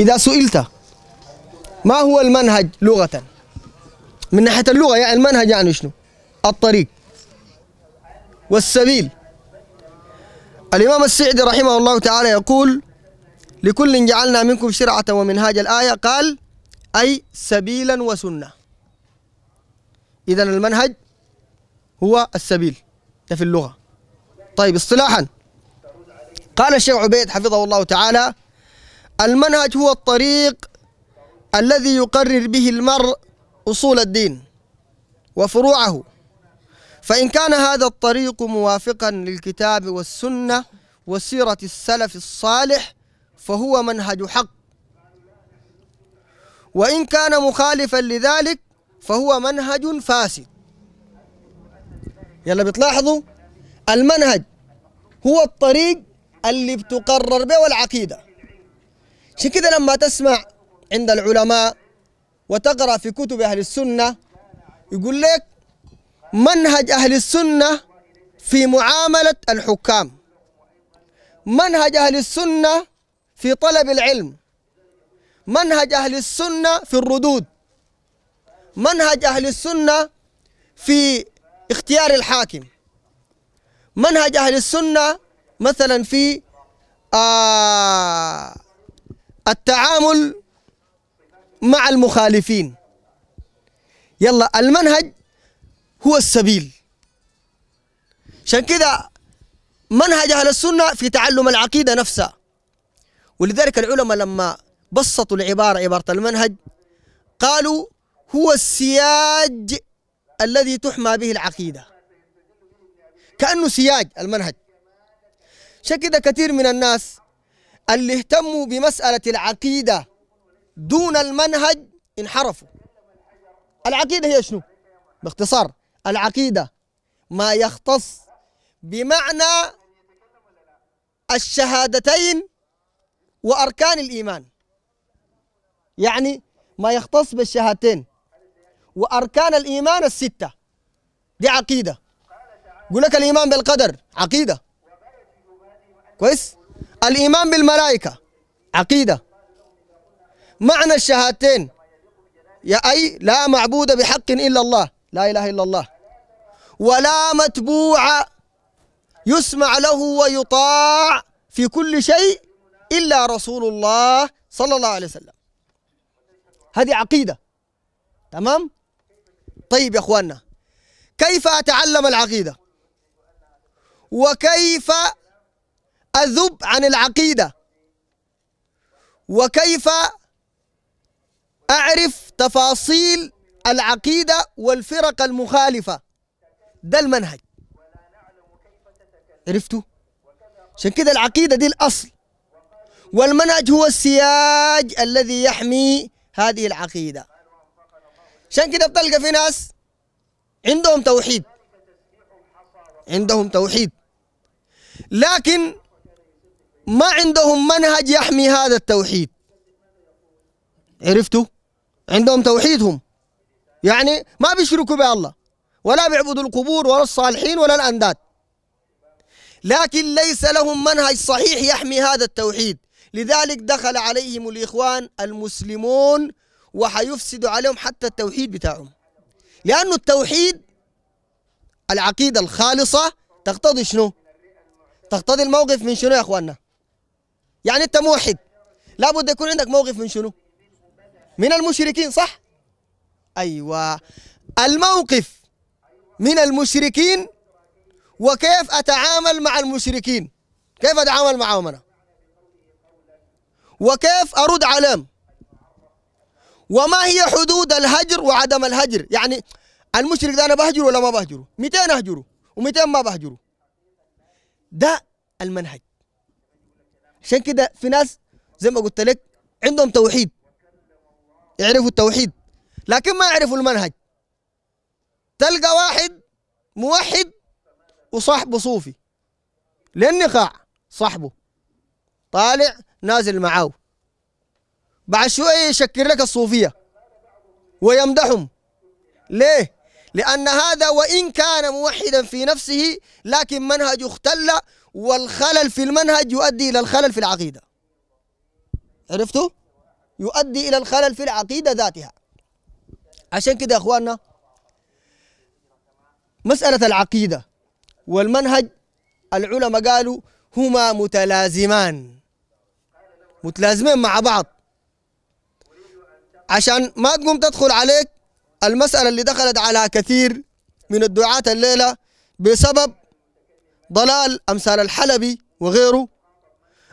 إذا سئلت ما هو المنهج لغة من ناحية اللغة يعني المنهج يعني شنو الطريق والسبيل الإمام السعدي رحمه الله تعالى يقول لكل جعلنا منكم شرعة ومنهاج الآية قال أي سبيلا وسنة إذا المنهج هو السبيل ده في اللغة طيب اصطلاحا قال الشيخ عبيد حفظه الله تعالى المنهج هو الطريق الذي يقرر به المرء أصول الدين وفروعه فإن كان هذا الطريق موافقا للكتاب والسنة وسيرة السلف الصالح فهو منهج حق وإن كان مخالفا لذلك فهو منهج فاسد يلا بتلاحظوا المنهج هو الطريق اللي بتقرر به العقيدة عشان كده لما تسمع عند العلماء وتقرأ في كتب أهل السنة يقول لك منهج أهل السنة في معاملة الحكام منهج أهل السنة في طلب العلم منهج أهل السنة في الردود منهج أهل السنة في اختيار الحاكم منهج أهل السنة مثلا في آه التعامل مع المخالفين يلا المنهج هو السبيل عشان كده منهج أهل السنة في تعلم العقيدة نفسها ولذلك العلماء لما بسطوا العبارة عبارة المنهج قالوا هو السياج الذي تحمى به العقيدة كأنه سياج المنهج عشان كذا كثير من الناس اللي اهتموا بمسألة العقيدة دون المنهج انحرفوا العقيدة هي شنو؟ باختصار العقيدة ما يختص بمعنى الشهادتين وأركان الإيمان يعني ما يختص بالشهادتين وأركان الإيمان الستة دي عقيدة يقول لك الإيمان بالقدر عقيدة كويس الإيمان بالملائكة عقيدة معنى الشهادتين يا أي لا معبود بحق إلا الله لا إله إلا الله ولا متبوع يسمع له ويطاع في كل شيء إلا رسول الله صلى الله عليه وسلم هذه عقيدة تمام طيب يا أخواننا كيف أتعلم العقيدة وكيف أذب عن العقيدة وكيف أعرف تفاصيل العقيدة والفرق المخالفة ده المنهج عرفتوا؟ عشان كده العقيدة دي الأصل والمنهج هو السياج الذي يحمي هذه العقيدة عشان كده بتلقى في ناس عندهم توحيد عندهم توحيد لكن ما عندهم منهج يحمي هذا التوحيد عرفتوا عندهم توحيدهم يعني ما بيشركوا بالله ولا بيعبدوا القبور ولا الصالحين ولا الأنداد لكن ليس لهم منهج صحيح يحمي هذا التوحيد لذلك دخل عليهم الإخوان المسلمون وحيفسدوا عليهم حتى التوحيد بتاعهم لأن التوحيد العقيدة الخالصة تقتضي شنو؟ تقتضي الموقف من شنو يا أخواننا؟ يعني انت موحد لابد يكون عندك موقف من شنو من المشركين صح ايوه الموقف من المشركين وكيف اتعامل مع المشركين كيف اتعامل معهم انا وكيف ارد عليهم وما هي حدود الهجر وعدم الهجر يعني المشرك ده انا بهجره ولا ما بهجره 200 اهجره و200 ما بهجره ده المنهج عشان كده في ناس زي ما قلت لك عندهم توحيد يعرفوا التوحيد لكن ما يعرفوا المنهج تلقى واحد موحد وصاحبه صوفي للنخاع صاحبه طالع نازل معاه بعد شوية يشكر لك الصوفية ويمدحهم ليه؟ لأن هذا وإن كان موحدا في نفسه لكن منهجه اختل والخلل في المنهج يؤدي إلى الخلل في العقيدة عرفتوا؟ يؤدي إلى الخلل في العقيدة ذاتها عشان كده يا أخواننا مسألة العقيدة والمنهج العلماء قالوا هما متلازمان متلازمين مع بعض عشان ما تقوم تدخل عليك المسألة اللي دخلت على كثير من الدعاة الليلة بسبب ضلال أمثال الحلبي وغيره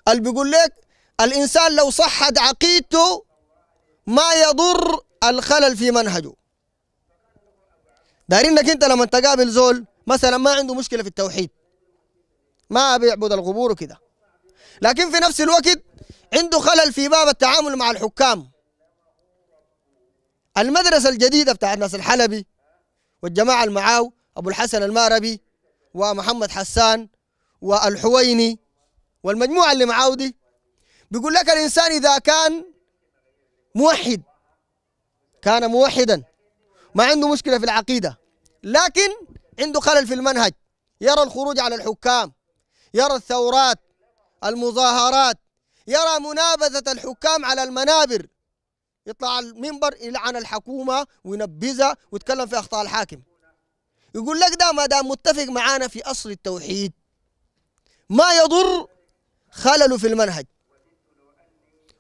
اللي بيقول لك الإنسان لو صحت عقيدته ما يضر الخلل في منهجه انك انت لما تقابل زول مثلا ما عنده مشكله في التوحيد ما بيعبد القبور وكده لكن في نفس الوقت عنده خلل في باب التعامل مع الحكام المدرسه الجديده بتاعت ناس الحلبي والجماعه المعاو ابو الحسن الماربي ومحمد حسان والحويني والمجموعة اللي معاودي بيقول لك الإنسان إذا كان موحد كان موحدا ما عنده مشكلة في العقيدة لكن عنده خلل في المنهج يرى الخروج على الحكام يرى الثورات المظاهرات يرى منابذة الحكام على المنابر يطلع على المنبر يلعن الحكومة وينبذها ويتكلم في أخطاء الحاكم يقول لك ده ما دام متفق معانا في أصل التوحيد ما يضر خلل في المنهج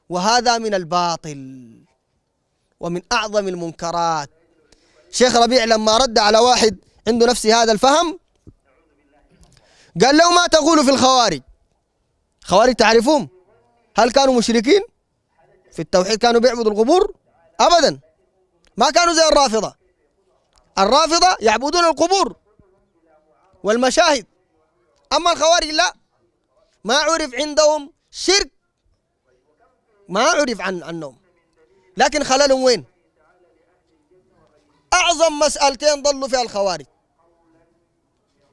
وهذا من الباطل ومن أعظم المنكرات شيخ ربيع لما رد على واحد عنده نفس هذا الفهم قال له ما تقول في الخوارج خوارج تعرفهم هل كانوا مشركين في التوحيد كانوا بيعبدوا القبور أبدا ما كانوا زي الرافضة الرافضة يعبدون القبور والمشاهد أما الخوارج لا ما عرف عندهم شرك ما عرف عن عنهم لكن خللهم وين أعظم مسألتين ضلوا فيها الخوارج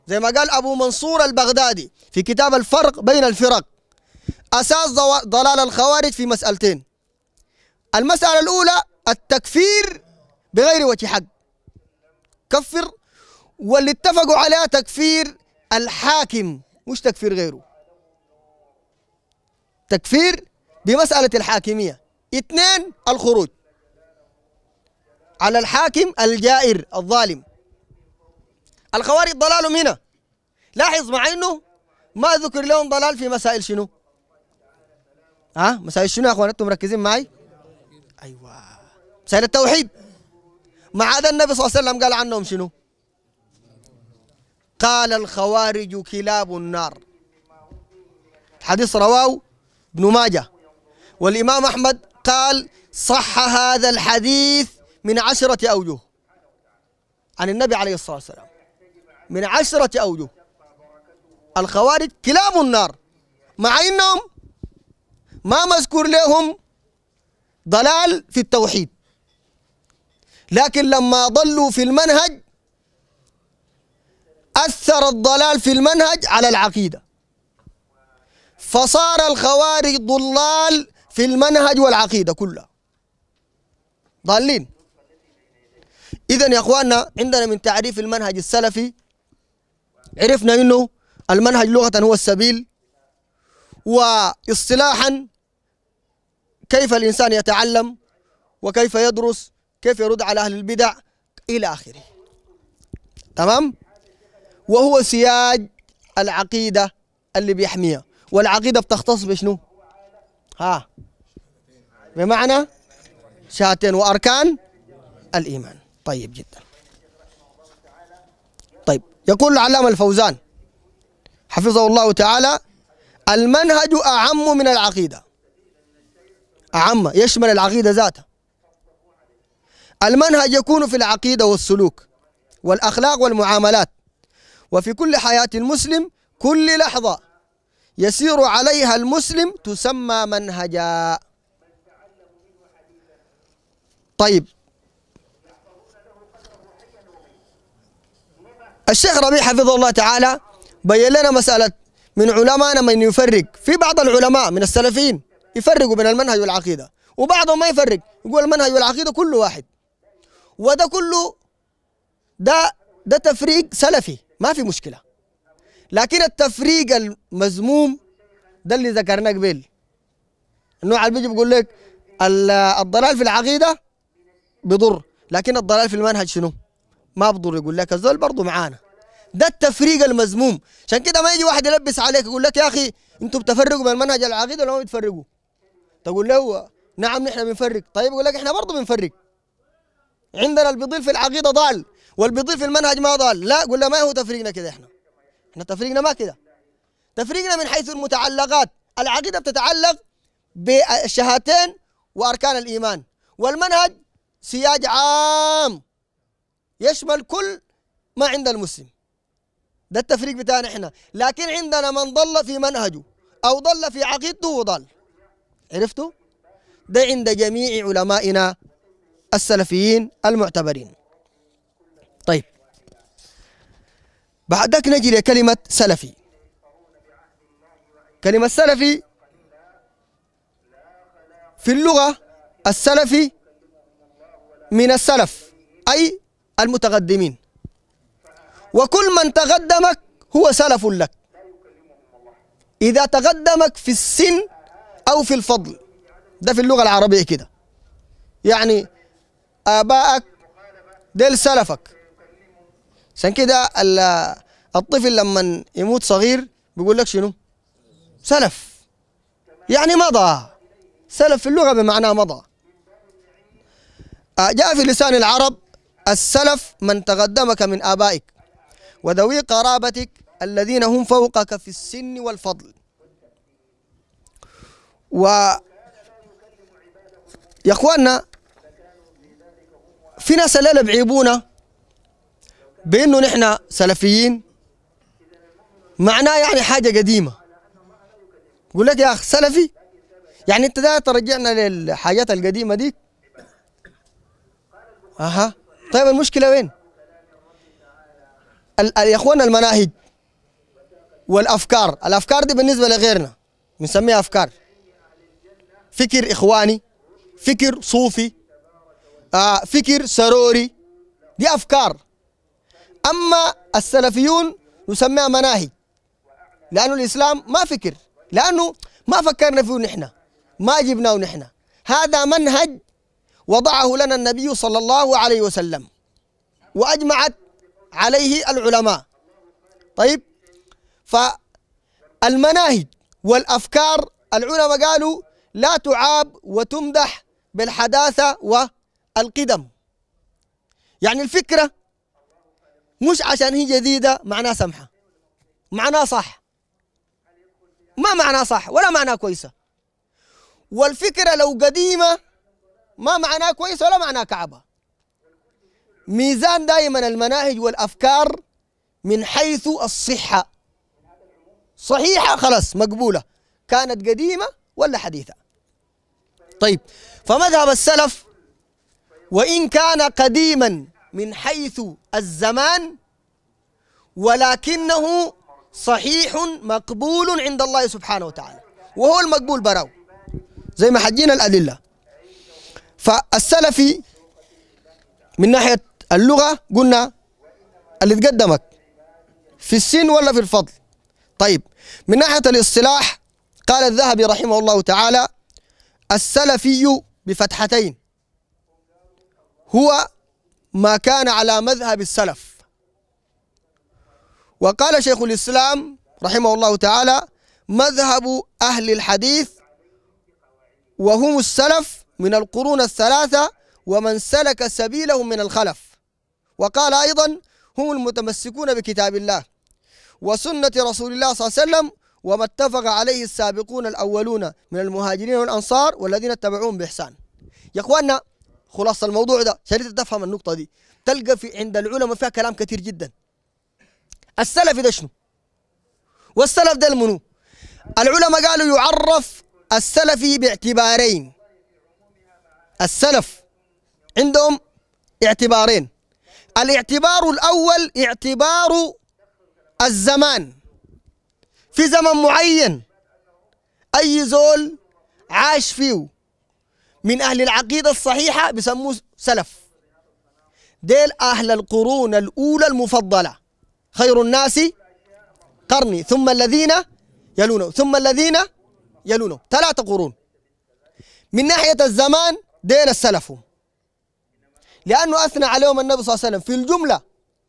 زي ما قال أبو منصور البغدادي في كتاب الفرق بين الفرق أساس ضلال الخوارج في مسألتين المسألة الأولى التكفير بغير وجه حق كفر واللي اتفقوا على تكفير الحاكم مش تكفير غيره تكفير بمسألة الحاكمية اثنين الخروج على الحاكم الجائر الظالم الخوارج ضلالهم هنا لاحظ مع انه ما ذكر لهم ضلال في مسائل شنو ها مسائل شنو يا اخوان انتم مركزين معي ايوه مسائل التوحيد مع هذا النبي صلى الله عليه وسلم قال عنهم شنو قال الخوارج كلاب النار حديث رواه ابن ماجه والإمام أحمد قال صح هذا الحديث من عشرة أوجه عن النبي عليه الصلاة والسلام من عشرة أوجه الخوارج كلاب النار مع إنهم ما مذكور لهم ضلال في التوحيد لكن لما ضلوا في المنهج أثر الضلال في المنهج على العقيدة فصار الخوارج ضلال في المنهج والعقيدة كلها ضالين إذا يا أخواننا عندنا من تعريف المنهج السلفي عرفنا أنه المنهج لغة هو السبيل واصطلاحا كيف الإنسان يتعلم وكيف يدرس كيف يرد على أهل البدع إلى آخره تمام وهو سياج العقيدة اللي بيحميها والعقيدة بتختص بشنو ها بمعنى شهادتين وأركان الإيمان طيب جدا طيب يقول العلامة الفوزان حفظه الله تعالى المنهج أعم من العقيدة أعم يشمل العقيدة ذاتها المنهج يكون في العقيدة والسلوك والأخلاق والمعاملات وفي كل حياة المسلم كل لحظة يسير عليها المسلم تسمى منهجا طيب الشيخ ربيع حفظه الله تعالى بين لنا مسألة من علمائنا من يفرق في بعض العلماء من السلفيين يفرقوا بين المنهج والعقيدة وبعضهم ما يفرق يقول المنهج والعقيدة كل واحد وده كله ده ده تفريق سلفي ما في مشكله لكن التفريق المزموم ده اللي ذكرناه قبل النوع اللي بيجي بيقول لك الضلال في العقيده بضر لكن الضلال في المنهج شنو؟ ما بضر يقول لك الزول برضه معانا ده التفريق المزموم عشان كده ما يجي واحد يلبس عليك يقول لك يا اخي انتم بتفرقوا بين المنهج العقيده ولا ما بتفرقوا؟ تقول له نعم نحن بنفرق طيب يقول لك احنا برضه بنفرق عندنا البضيل في العقيده ضال والبضيل في المنهج ما ضال لا قلنا ما هو تفريقنا كده احنا احنا تفريقنا ما كده تفريقنا من حيث المتعلقات العقيده بتتعلق بالشهادتين واركان الايمان والمنهج سياج عام يشمل كل ما عند المسلم ده التفريق بتاعنا احنا لكن عندنا من ضل في منهجه او ضل في عقيدته وضل عرفتوا ده عند جميع علمائنا السلفيين المعتبرين طيب بعدك نجي لكلمة سلفي كلمة سلفي في اللغة السلفي من السلف أي المتقدمين وكل من تقدمك هو سلف لك إذا تقدمك في السن أو في الفضل ده في اللغة العربية كده يعني آبائك ديل سلفك عشان كده الطفل لما يموت صغير بيقول لك شنو سلف يعني مضى سلف في اللغة بمعنى مضى آه، جاء في لسان العرب السلف من تقدمك من آبائك وذوي قرابتك الذين هم فوقك في السن والفضل و يا اخواننا في ناس الليله بعيبونا بانه نحن سلفيين معناه يعني حاجه قديمه يقول لك يا اخ سلفي يعني انت ده ترجعنا للحاجات القديمه دي اها طيب المشكله وين يا اخوانا المناهج والافكار الافكار دي بالنسبه لغيرنا بنسميها افكار فكر اخواني فكر صوفي آه فكر سروري دي أفكار أما السلفيون نسميها مناهج لأنه الإسلام ما فكر لأنه ما فكرنا فيه نحن ما جبناه نحن هذا منهج وضعه لنا النبي صلى الله عليه وسلم وأجمعت عليه العلماء طيب فالمناهج والأفكار العلماء قالوا لا تعاب وتمدح بالحداثة و القدم يعني الفكرة مش عشان هي جديدة معناها سمحة معناها صح ما معناها صح ولا معناها كويسة والفكرة لو قديمة ما معناها كويسة ولا معناها كعبة ميزان دائما المناهج والأفكار من حيث الصحة صحيحة خلاص مقبولة كانت قديمة ولا حديثة طيب فمذهب السلف وإن كان قديما من حيث الزمان ولكنه صحيح مقبول عند الله سبحانه وتعالى وهو المقبول براو زي ما حجينا الأدلة فالسلفي من ناحية اللغة قلنا اللي تقدمك في السن ولا في الفضل طيب من ناحية الاصطلاح قال الذهبي رحمه الله تعالى السلفي بفتحتين هو ما كان على مذهب السلف وقال شيخ الإسلام رحمه الله تعالى مذهب أهل الحديث وهم السلف من القرون الثلاثة ومن سلك سبيلهم من الخلف وقال أيضا هم المتمسكون بكتاب الله وسنة رسول الله صلى الله عليه وسلم وما اتفق عليه السابقون الأولون من المهاجرين والأنصار والذين اتبعوهم بإحسان يا إخواننا خلاصه الموضوع ده عشان تفهم النقطه دي تلقى في عند العلماء فيها كلام كثير جدا السلف ده شنو والسلف ده المنو العلماء قالوا يعرف السلفي باعتبارين السلف عندهم اعتبارين الاعتبار الأول اعتبار الزمان في زمن معين أي زول عاش فيه من أهل العقيدة الصحيحة بسموه سلف ديل أهل القرون الأولى المفضلة خير الناس قرني ثم الذين يلونه ثم الذين يلونه ثلاثة قرون من ناحية الزمان دين السلف لأنه أثنى عليهم النبي صلى الله عليه وسلم في الجملة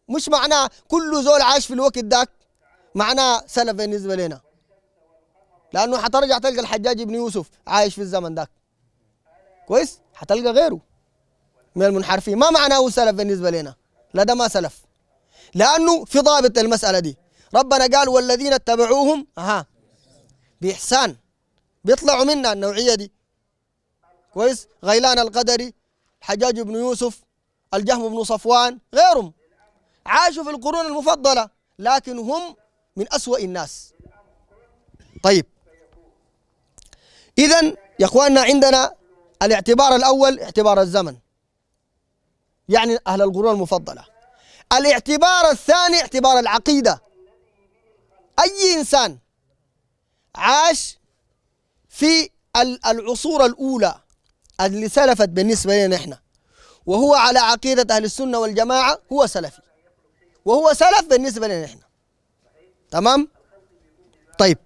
مش معناه كل زول عاش في الوقت ذاك معناه سلف بالنسبة لنا لأنه حترجع تلقى الحجاج بن يوسف عايش في الزمن ذاك كويس هتلقى غيره من المنحرفين ما معناه سلف بالنسبه لنا لا ده ما سلف لانه في ضابط المساله دي ربنا قال والذين اتبعوهم اها باحسان بيطلعوا منا النوعيه دي كويس غيلان القدري حجاج بن يوسف الجهم بن صفوان غيرهم عاشوا في القرون المفضله لكن هم من اسوا الناس طيب اذا يا اخواننا عندنا الاعتبار الأول اعتبار الزمن يعني أهل القرون المفضلة الاعتبار الثاني اعتبار العقيدة أي إنسان عاش في العصور الأولى اللي سلفت بالنسبة لنا إحنا وهو على عقيدة أهل السنة والجماعة هو سلفي وهو سلف بالنسبة لنا إحنا تمام؟ طيب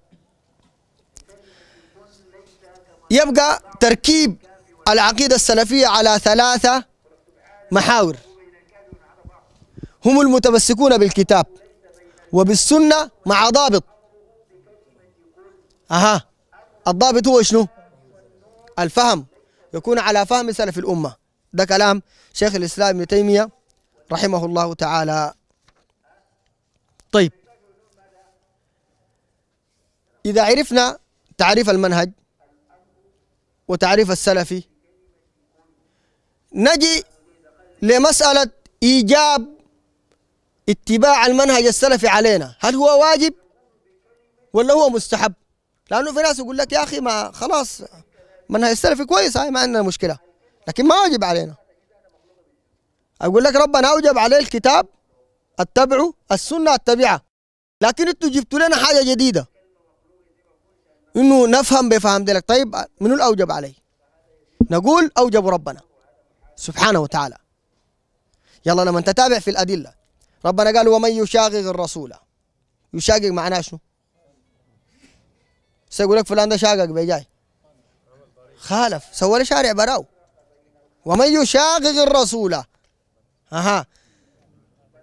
يبقى تركيب العقيدة السلفية على ثلاثة محاور هم المتمسكون بالكتاب وبالسنة مع ضابط أها الضابط هو شنو الفهم يكون على فهم سلف الأمة ده كلام شيخ الإسلام ابن تيمية رحمه الله تعالى طيب إذا عرفنا تعريف المنهج وتعريف السلفي نجي لمسألة إيجاب اتباع المنهج السلفي علينا هل هو واجب ولا هو مستحب لأنه في ناس يقول لك يا أخي ما خلاص منهج السلفي كويس هاي ما عندنا مشكلة لكن ما واجب علينا أقول لك ربنا أوجب عليه الكتاب اتبعه السنة اتبعها لكن انتوا جبتوا لنا حاجة جديدة انه نفهم بفهم ذلك طيب منو الاوجب عليه نقول اوجب ربنا سبحانه وتعالى يلا لما تتابع في الأدلة ربنا قال ومن يشاغغ الرسول يشاغغ معناه شنو؟ سيقول لك فلان ده شاغغ بيجاي خالف سوى له شارع براو ومن يشاغغ الرسول أها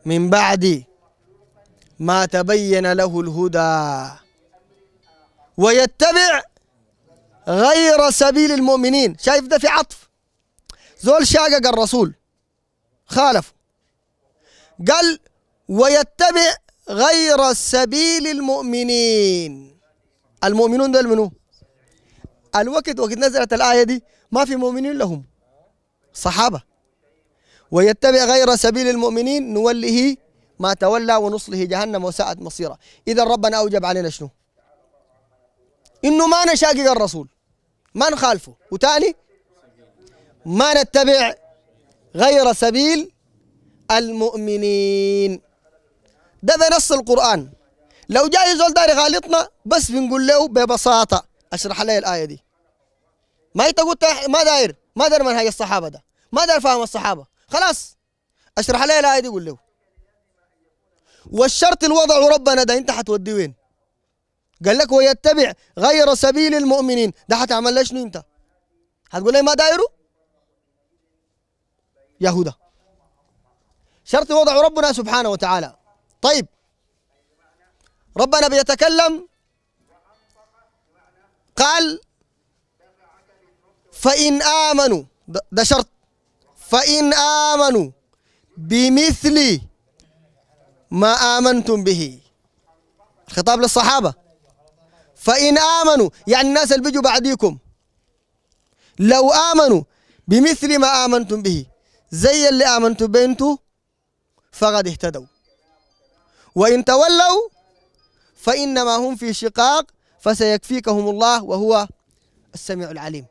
من بعد ما تبين له الهدى ويتبع غير سبيل المؤمنين شايف ده في عطف زول شاقق الرسول خالف قال ويتبع غير سبيل المؤمنين المؤمنون دول منو الوقت وقت نزلت الآية دي ما في مؤمنين لهم صحابة ويتبع غير سبيل المؤمنين نوله ما تولى ونصله جهنم وساءت مصيره إذا ربنا أوجب علينا شنو إنه ما نشاقق الرسول ما نخالفه وتاني ما نتبع غير سبيل المؤمنين ده ده نص القرآن لو جاي زول داري غالطنا بس بنقول له ببساطة اشرح لي الآية دي ما انت قلت ما داير ما داير منهج الصحابة ده ما داير فاهم الصحابة خلاص اشرح لي الآية دي قول له والشرط الوضع ربنا ده انت حتودي وين قال لك ويتبع غير سبيل المؤمنين ده حتعمل لي شنو انت هتقول لي ما دايره يهودا شرط وضع ربنا سبحانه وتعالى طيب ربنا بيتكلم قال فإن آمنوا ده شرط فإن آمنوا بمثل ما آمنتم به خطاب للصحابة فإن آمنوا يعني الناس اللي بيجوا بعديكم لو آمنوا بمثل ما آمنتم به زي اللي آمنت بنته فقد اهتدوا وإن تولوا فإنما هم في شقاق فسيكفيكهم الله وهو السميع العليم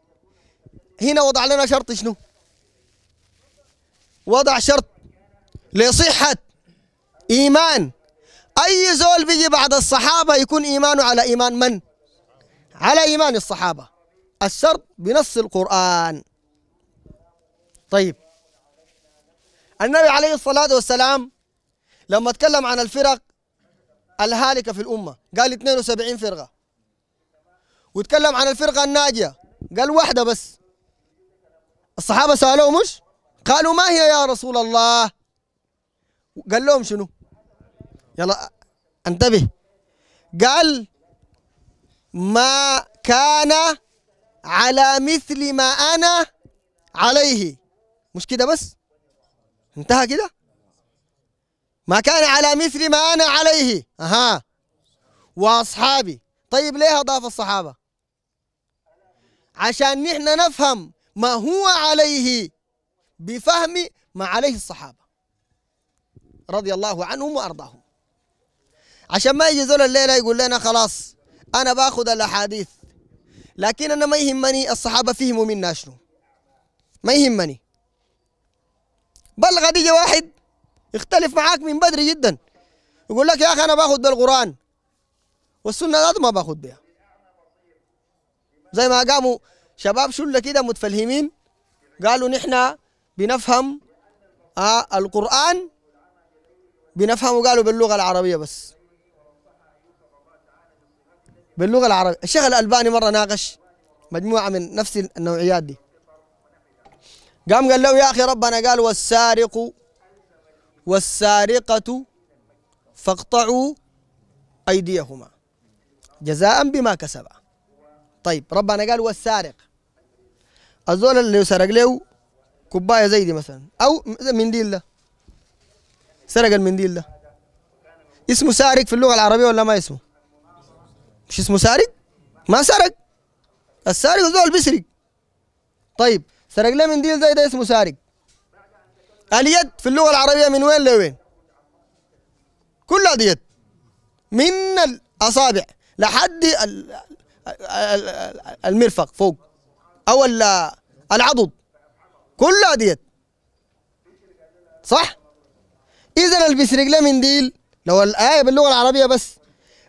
هنا وضع لنا شرط شنو وضع شرط لصحة إيمان أي زول بيجي بعد الصحابة يكون إيمانه على إيمان من؟ على إيمان الصحابة الشرط بنص القرآن طيب النبي عليه الصلاة والسلام لما تكلم عن الفرق الهالكة في الأمة قال 72 فرقة وتكلم عن الفرقة الناجية قال واحدة بس الصحابة سألوه مش قالوا ما هي يا رسول الله قال لهم شنو يلا انتبه قال ما كان على مثل ما أنا عليه مش كده بس انتهى كده ما كان على مثل ما أنا عليه أها وأصحابي طيب ليه أضاف الصحابة عشان نحن نفهم ما هو عليه بفهم ما عليه الصحابة رضي الله عنهم وأرضاهم عشان ما يجي زول الليلة يقول لنا خلاص أنا باخذ الأحاديث لكن أنا ما يهمني الصحابة فهموا منا شنو ما يهمني بلغ بيجي واحد يختلف معاك من بدري جدا يقول لك يا اخي انا باخذ بالقران والسنه ذاته ما باخذ بها زي ما قاموا شباب شله كده متفلهمين قالوا نحن بنفهم آه القران بنفهمه قالوا باللغه العربيه بس باللغه العربيه الشيخ الالباني مره ناقش مجموعه من نفس النوعيات دي قام قال له يا أخي ربنا قال والسارق والسارقة فاقطعوا أيديهما جزاء بما كسبا طيب ربنا قال والسارق الزول اللي سرق له كوباية زي دي مثلا أو منديل ده سرق المنديل ده اسمه سارق في اللغة العربية ولا ما اسمه؟ مش اسمه سارق؟ ما سرق السارق الزول بيسرق طيب سرق له منديل زي ده اسمه سارق اليد في اللغه العربيه من وين لوين كلها دي يد من الاصابع لحد المرفق فوق او العضد كلها دي يد صح اذا البس رجله منديل لو الايه باللغه العربيه بس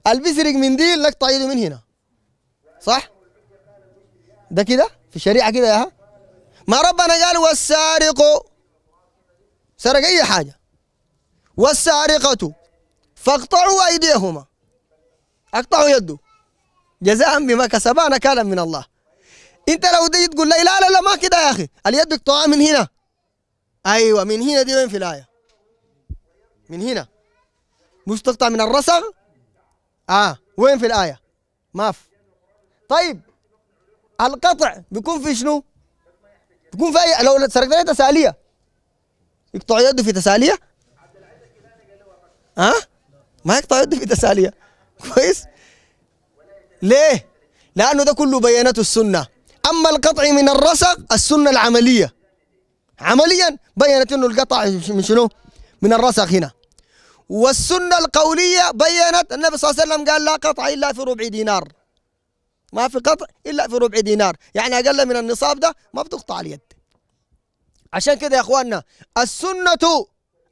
البس رجل منديل لك طيده من هنا صح ده كده في الشريعه كده يا ها ما ربنا قال والسارق سرق أي حاجة والسارقة فاقطعوا أيديهما اقطعوا يده جزاء بما كسبا نكالا من الله انت لو تجي تقول لي لا لا لا ما كده يا اخي اليد اقطعها من هنا ايوه من هنا دي وين في الايه من هنا مش تقطع من الرسغ اه وين في الايه ما في طيب القطع بيكون في شنو تكون في أي لو سرقت تساليه يقطع يده في تساليه ها ما يقطع يده في تساليه كويس ليه لانه ده كله بيانات السنه اما القطع من الرسق السنه العمليه عمليا بينت انه القطع من شنو من الرسخ هنا والسنه القوليه بينت النبي صلى الله عليه وسلم قال لا قطع الا في ربع دينار ما في قطع الا في ربع دينار يعني اقل من النصاب ده ما بتقطع اليد عشان كده يا اخواننا السنه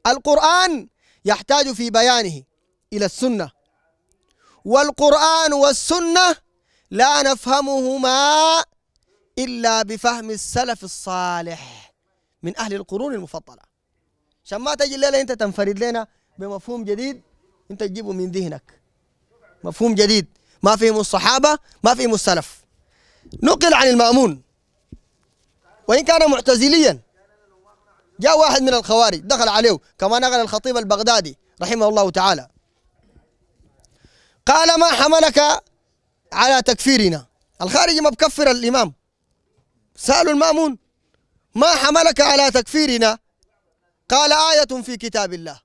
القران يحتاج في بيانه الى السنه والقران والسنه لا نفهمهما الا بفهم السلف الصالح من اهل القرون المفضله عشان ما تجي الليله انت تنفرد لنا بمفهوم جديد انت تجيبه من ذهنك مفهوم جديد ما فيهم الصحابة ما فيهم السلف نقل عن المأمون وإن كان معتزليا جاء واحد من الخوارج دخل عليه كما نقل الخطيب البغدادي رحمه الله تعالى قال ما حملك على تكفيرنا الخارجي ما بكفر الإمام سألوا المامون ما حملك على تكفيرنا قال آية في كتاب الله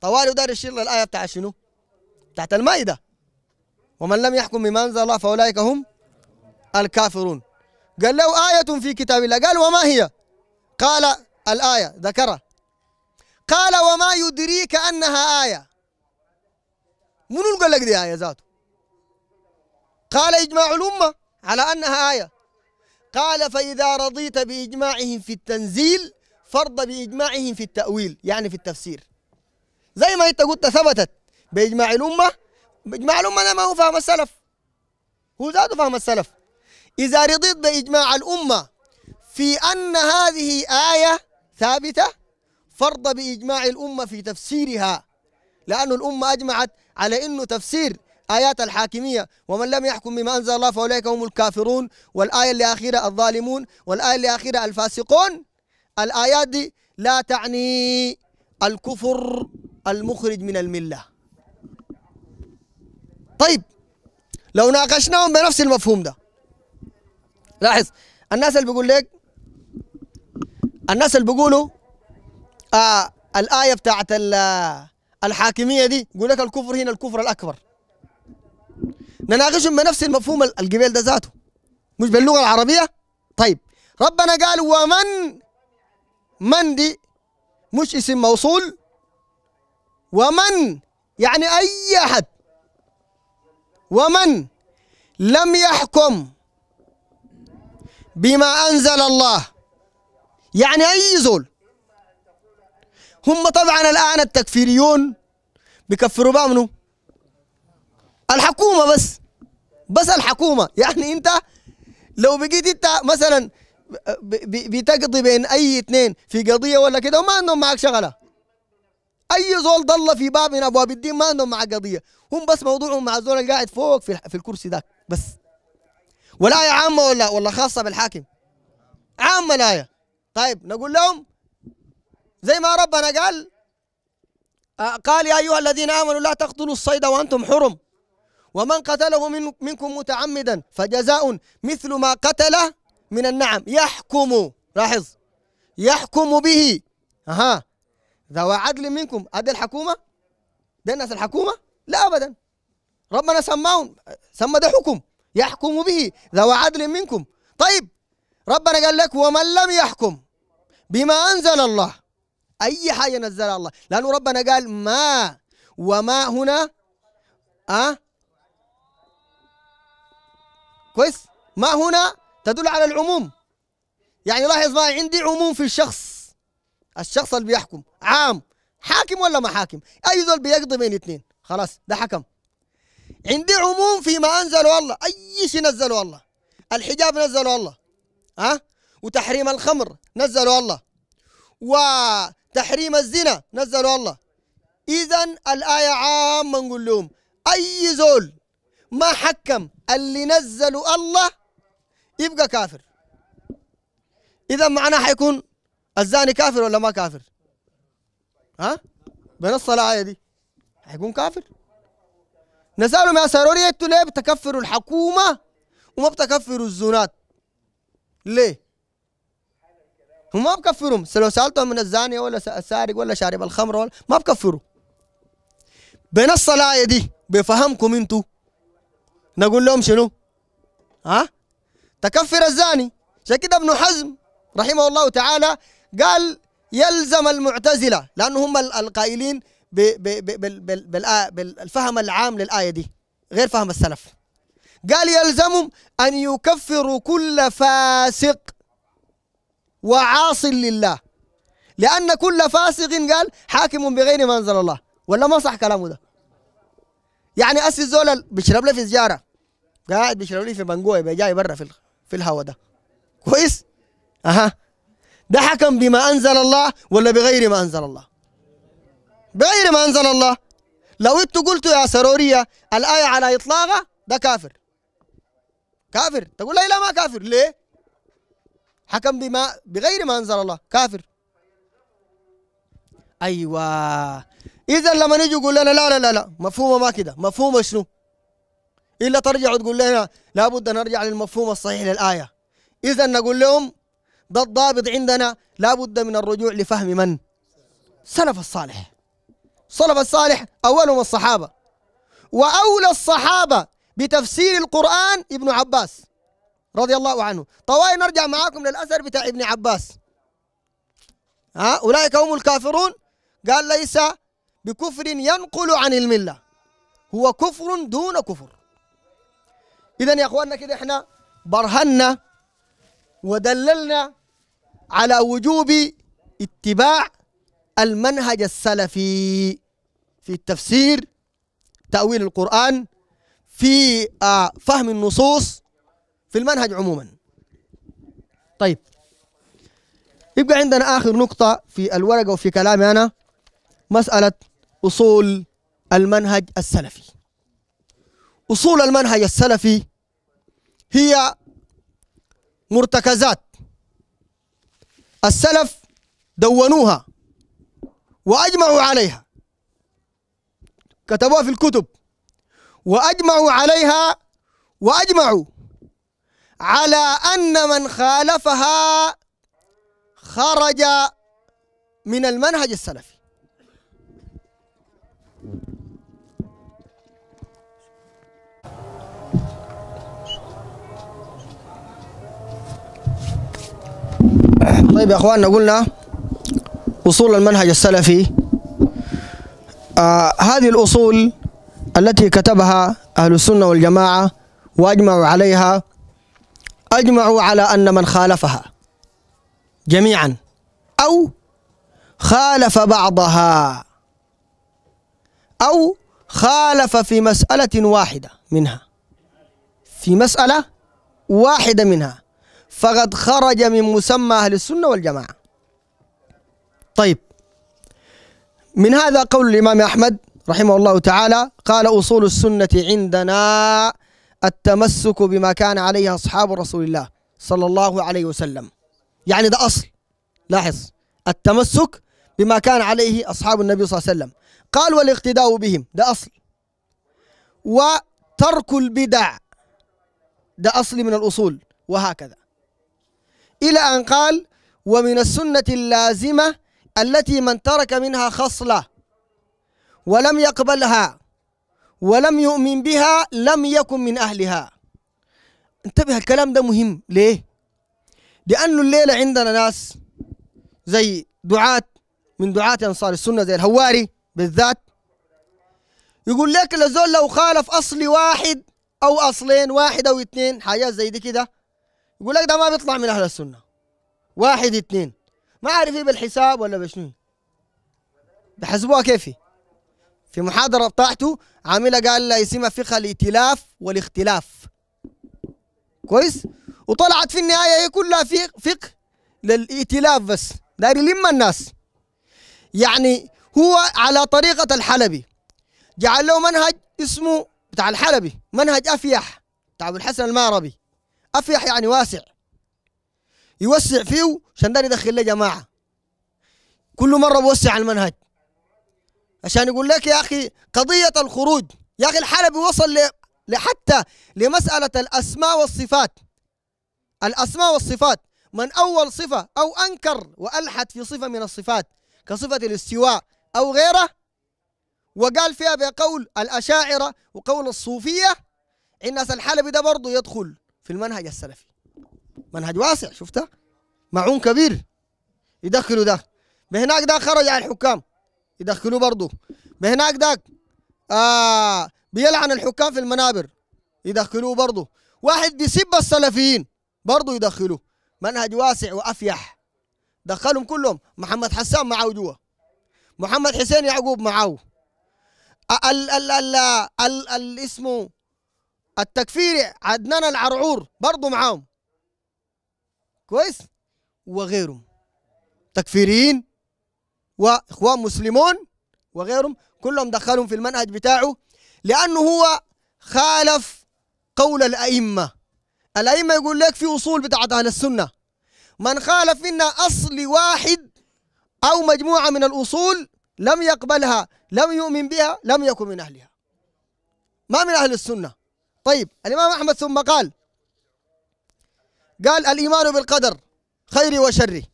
طوالي دار الشر الآية بتاع شنو تحت المائدة ومن لم يحكم بما أنزل الله فأولئك هم الكافرون قال له آية في كتاب الله قال وما هي قال الآية ذكرها قال وما يدريك أنها آية منو قال لك دي آية ذاته قال إجماع الأمة على أنها آية قال فإذا رضيت بإجماعهم في التنزيل فرض بإجماعهم في التأويل يعني في التفسير زي ما أنت قلت ثبتت بإجماع الأمة باجماع الامه انا ما هو فاهم السلف هو ذاته فاهم السلف اذا رضيت باجماع الامه في ان هذه ايه ثابته فرض باجماع الامه في تفسيرها لأن الامه اجمعت على انه تفسير آيات الحاكمية ومن لم يحكم بما أنزل الله فأولئك هم الكافرون والآية اللي الظالمون والآية اللي الفاسقون الآيات دي لا تعني الكفر المخرج من المله طيب لو ناقشناهم بنفس المفهوم ده لاحظ الناس اللي بيقول لك الناس اللي بيقولوا آه الآية بتاعت آه، الحاكمية دي يقول لك الكفر هنا الكفر الأكبر نناقشهم بنفس المفهوم القبيل ده ذاته مش باللغة العربية طيب ربنا قال ومن من دي مش اسم موصول ومن يعني أي أحد ومن لم يحكم بما أنزل الله يعني أي زول هم طبعا الآن التكفيريون بكفروا بامنوا الحكومة بس بس الحكومة يعني أنت لو بقيت أنت مثلا بتقضي بين أي اثنين في قضية ولا كده وما عندهم معك شغلة أي زول ضل في باب من أبواب الدين ما عندهم معك قضية هم بس موضوعهم مع الزول اللي قاعد فوق في, في الكرسي ذاك بس ولا يا عامه ولا ولا خاصه بالحاكم عامه الايه طيب نقول لهم زي ما ربنا قال آه، قال يا ايها الذين امنوا لا تقتلوا الصيد وانتم حرم ومن قتله من منكم متعمدا فجزاء مثل ما قتله من النعم يحكم لاحظ يحكم به اها ذو عدل منكم هذه الحكومه ده الناس الحكومه لا أبدا ربنا سماهم سمى ده حكم يحكم به ذو عدل منكم طيب ربنا قال لك ومن لم يحكم بما أنزل الله أي حاجة نزلها الله لأنه ربنا قال ما وما هنا أه كويس ما هنا تدل على العموم يعني لاحظ معي عندي عموم في الشخص الشخص اللي بيحكم عام حاكم ولا ما حاكم اي ذول بيقضي بين اثنين خلاص ده حكم عندي عموم فيما انزله الله اي شيء نزله الله الحجاب نزله الله ها أه؟ وتحريم الخمر نزله الله وتحريم الزنا نزله الله اذا الايه عامه نقول لهم اي زول ما حكم اللي نزله الله يبقى كافر اذا معناه حيكون الزاني كافر ولا ما كافر ها أه؟ بنص الايه دي هيكون كافر نسألهم يا سروري انتوا ليه بتكفروا الحكومة وما بتكفروا الزونات ليه هم ما بكفرهم لو سألتهم من الزانية ولا السارق ولا شارب الخمر ولا ما بكفروا بنص الآية دي بفهمكم انتوا نقول لهم شنو ها تكفر الزاني عشان كده ابن حزم رحمه الله تعالى قال يلزم المعتزلة لأنه هم القائلين بالفهم العام للآية دي غير فهم السلف قال يلزمهم أن يكفروا كل فاسق وعاص لله لأن كل فاسق قال حاكم بغير ما أنزل الله ولا ما صح كلامه ده يعني أسي الزول بيشرب لي في سجارة قاعد بيشرب لي في بنجوي جاي برا في في الهوا ده كويس؟ أها ده حكم بما أنزل الله ولا بغير ما أنزل الله بغير ما أنزل الله لو أنتوا قلتوا يا سرورية الآية على إطلاقها ده كافر كافر تقول لا لا ما كافر ليه حكم بما بغير ما أنزل الله كافر أيوة إذا لما نيجي يقول لنا لا لا لا لا مفهومه ما كده مفهومه شنو إلا ترجع وتقول لنا لابد نرجع للمفهوم الصحيح للآية إذا نقول لهم ده الضابط عندنا لابد من الرجوع لفهم من سلف الصالح الصلف الصالح أولهم الصحابة وأولى الصحابة بتفسير القرآن ابن عباس رضي الله عنه طوالي نرجع معاكم للأثر بتاع ابن عباس ها أولئك هم الكافرون قال ليس بكفر ينقل عن الملة هو كفر دون كفر إذا يا أخواننا كده إحنا برهنا ودللنا على وجوب اتباع المنهج السلفي في التفسير تأويل القرآن في آه، فهم النصوص في المنهج عموما طيب يبقى عندنا آخر نقطة في الورقة وفي كلامي أنا مسألة أصول المنهج السلفي أصول المنهج السلفي هي مرتكزات السلف دونوها وأجمعوا عليها كتبوها في الكتب وأجمعوا عليها وأجمعوا على أن من خالفها خرج من المنهج السلفي طيب يا اخواننا قلنا أصول المنهج السلفي آه هذه الأصول التي كتبها أهل السنة والجماعة وأجمعوا عليها أجمعوا على أن من خالفها جميعا أو خالف بعضها أو خالف في مسألة واحدة منها في مسألة واحدة منها فقد خرج من مسمى أهل السنة والجماعة طيب من هذا قول الإمام أحمد رحمه الله تعالى قال أصول السنة عندنا التمسك بما كان عليه أصحاب رسول الله صلى الله عليه وسلم يعني ده أصل لاحظ التمسك بما كان عليه أصحاب النبي صلى الله عليه وسلم قال والاقتداء بهم ده أصل وترك البدع ده أصل من الأصول وهكذا إلى أن قال ومن السنة اللازمة التي من ترك منها خصلة ولم يقبلها ولم يؤمن بها لم يكن من أهلها انتبه الكلام ده مهم ليه؟ لأنه الليلة عندنا ناس زي دعاة من دعاة أنصار السنة زي الهواري بالذات يقول لك لزول لو خالف أصل واحد أو أصلين واحد أو اثنين حاجات زي دي كده يقول لك ده ما بيطلع من أهل السنة واحد اثنين ما عارف ايه بالحساب ولا بشنو بحسبوها كيفي في محاضرة بتاعته عاملها قال لا يسمى فقه الائتلاف والاختلاف كويس وطلعت في النهاية هي كلها فقه للائتلاف بس داير يلم الناس يعني هو على طريقة الحلبي جعل له منهج اسمه بتاع الحلبي منهج أفيح بتاع أبو الحسن المعربي أفيح يعني واسع يوسع فيه عشان ده يدخل له جماعه كل مره بوسع المنهج عشان يقول لك يا اخي قضيه الخروج يا اخي الحلبي وصل لحتى لمساله الاسماء والصفات الاسماء والصفات من اول صفه او انكر والحد في صفه من الصفات كصفه الاستواء او غيره وقال فيها بقول الاشاعره وقول الصوفيه الناس الحلبي ده برضه يدخل في المنهج السلفي منهج واسع شفته معون كبير يدخلوا ده بهناك ده خرج على الحكام يدخلوه برضه بهناك ده آه بيلعن الحكام في المنابر يدخلوه برضه واحد بيسب السلفيين برضه يدخلوه منهج واسع وافيح دخلهم كلهم محمد حسان معاه جوا محمد حسين يعقوب معاه ال ال ال, ال اسمه التكفيري عدنان العرعور برضه معاهم كويس وغيرهم تكفيريين واخوان مسلمون وغيرهم كلهم دخلهم في المنهج بتاعه لانه هو خالف قول الائمه الائمه يقول لك في اصول بتاعت اهل السنه من خالف منا اصل واحد او مجموعه من الاصول لم يقبلها لم يؤمن بها لم يكن من اهلها ما من اهل السنه طيب الامام احمد ثم قال قال الإيمان بالقدر خيري وشري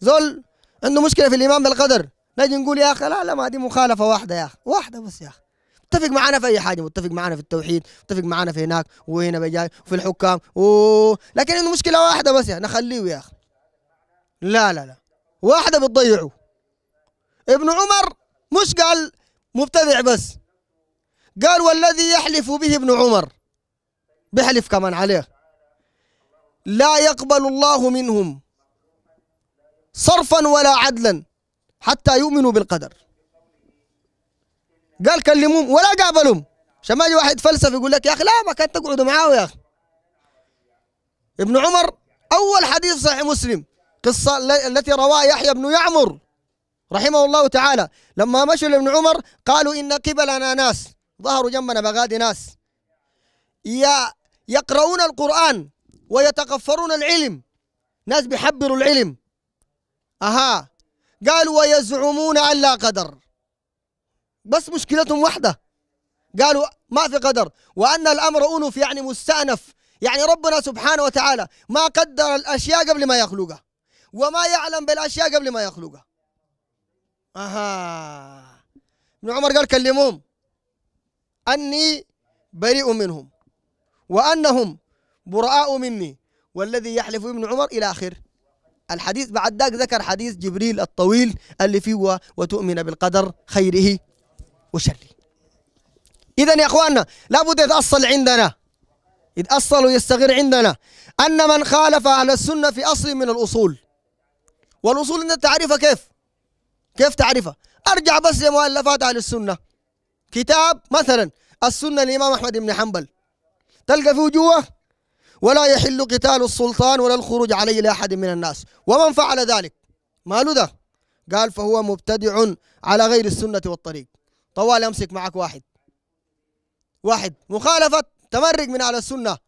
زول عنده مشكلة في الإيمان بالقدر نجي نقول يا أخي لا لا ما دي مخالفة واحدة يا أخي واحدة بس يا أخي متفق معنا في اي حاجه متفق معنا في التوحيد متفق معنا في هناك وهنا بجاي وفي الحكام و... لكن عنده مشكله واحده بس يا نخليه يا اخي لا لا لا واحده بتضيعه ابن عمر مش قال مبتدع بس قال والذي يحلف به ابن عمر بيحلف كمان عليه لا يقبل الله منهم صرفا ولا عدلا حتى يؤمنوا بالقدر قال كلموهم ولا قابلهم عشان ما يجي واحد فلسف يقول لك يا اخي لا ما كان تقعدوا معاه يا اخي ابن عمر اول حديث صحيح مسلم قصه التي رواها يحيى بن يعمر رحمه الله تعالى لما مشوا لابن عمر قالوا ان قبلنا ناس ظهروا جنبنا بغادي ناس يا يقرؤون القران ويتقفرون العلم ناس بيحبروا العلم أها قالوا ويزعمون أن لا قدر بس مشكلتهم واحدة قالوا ما في قدر وأن الأمر أنف يعني مستأنف يعني ربنا سبحانه وتعالى ما قدر الأشياء قبل ما يخلقها وما يعلم بالأشياء قبل ما يخلقها أها ابن عمر قال كلمهم أني بريء منهم وأنهم براء مني والذي يحلف ابن عمر إلى آخر الحديث بعد ذاك ذكر حديث جبريل الطويل اللي فيه وتؤمن بالقدر خيره وشره إذا يا أخواننا لابد يتأصل عندنا يتأصل ويستغر عندنا أن من خالف أهل السنة في أصل من الأصول والأصول أنت تعرفها كيف؟ كيف تعرفها؟ أرجع بس لمؤلفات أهل السنة كتاب مثلا السنة للإمام أحمد بن حنبل تلقى فيه جوه ولا يحل قتال السلطان ولا الخروج عليه لأحد من الناس ومن فعل ذلك ما له ده قال فهو مبتدع على غير السنة والطريق طوال أمسك معك واحد واحد مخالفة تمرق من على السنة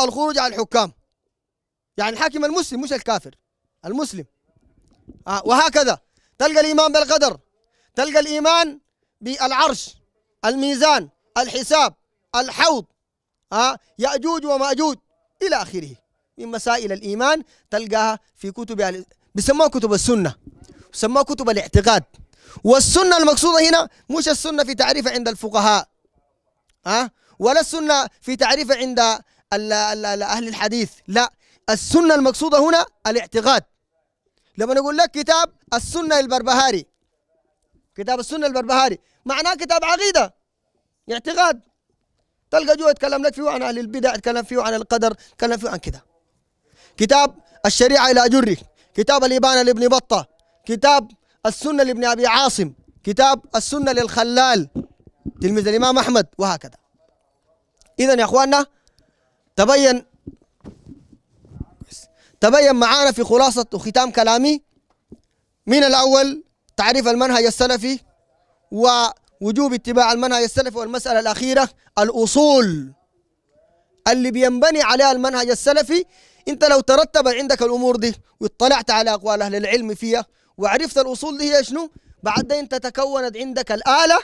الخروج على الحكام يعني الحاكم المسلم مش الكافر المسلم آه وهكذا تلقى الإيمان بالقدر تلقى الإيمان بالعرش الميزان الحساب الحوض آه يأجوج ومأجوج إلى آخره من مسائل الإيمان تلقاها في كتب بيسموها كتب السنة بيسموها كتب الاعتقاد والسنة المقصودة هنا مش السنة في تعريفها عند الفقهاء أه؟ ولا السنة في تعريفها عند الـ الـ الـ أهل الحديث لا السنة المقصودة هنا الاعتقاد لما نقول لك كتاب السنة البربهاري كتاب السنة البربهاري معناه كتاب عقيدة اعتقاد تلقى جوا يتكلم لك فيه عن اهل البدع يتكلم فيه عن القدر يتكلم فيه عن كذا كتاب الشريعه الى جري كتاب الابانه لابن بطه كتاب السنه لابن ابي عاصم كتاب السنه للخلال تلميذ الامام احمد وهكذا اذا يا اخواننا تبين تبين معانا في خلاصه وختام كلامي من الاول تعريف المنهج السلفي و وجوب اتباع المنهج السلفي والمسألة الأخيرة الأصول اللي بينبني عليها المنهج السلفي أنت لو ترتب عندك الأمور دي واطلعت على أقوال أهل العلم فيها وعرفت الأصول دي هي شنو بعد أنت تكونت عندك الآلة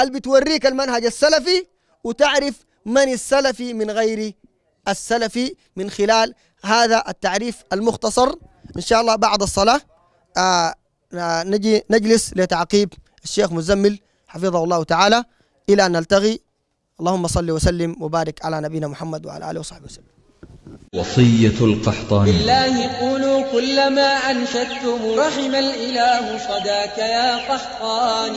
اللي بتوريك المنهج السلفي وتعرف من السلفي من غير السلفي من خلال هذا التعريف المختصر إن شاء الله بعد الصلاة آه, آه، نجي نجلس لتعقيب الشيخ مزمل حفظه الله تعالى إلى أن نلتقي اللهم صل وسلم وبارك على نبينا محمد وعلى آله وصحبه وسلم وصية القحطان بالله قولوا كلما أنشدتم رحم الإله صداك يا قحطان